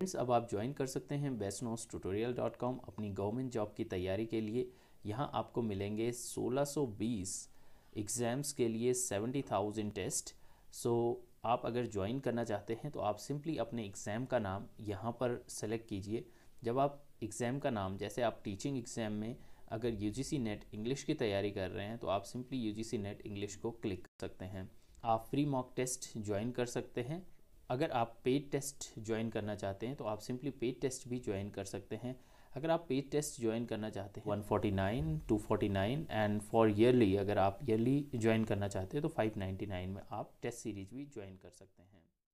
friends अब आप join कर सकते हैं बेस्टनोस ट्यूटोरियल डॉट कॉम अपनी गवर्नमेंट जॉब की तैयारी के लिए यहाँ आपको मिलेंगे 1620 एग्ज़ाम्स के लिए 70,000 टेस्ट सो आप अगर ज्वाइन करना चाहते हैं तो आप सिंपली अपने एग्ज़ाम का नाम यहाँ पर सेलेक्ट कीजिए जब आप एग्ज़ाम का नाम जैसे आप टीचिंग एग्ज़ाम में अगर यू नेट इंग्लिश की तैयारी कर रहे हैं तो आप सिंपली यू नेट इंग्लिश को क्लिक कर सकते हैं आप फ्री मॉक टेस्ट ज्वाइन कर सकते हैं अगर आप पेड टेस्ट ज्वाइन करना चाहते हैं तो आप सिंपली पेड टेस्ट भी ज्वाइन कर सकते हैं अगर आप पेड टेस्ट ज्वाइन करना चाहते हैं 149, 249 एंड फॉर ईयरली अगर आप ईयरली ज्वाइन करना चाहते हैं तो 599 में आप टेस्ट सीरीज भी ज्वाइन कर सकते हैं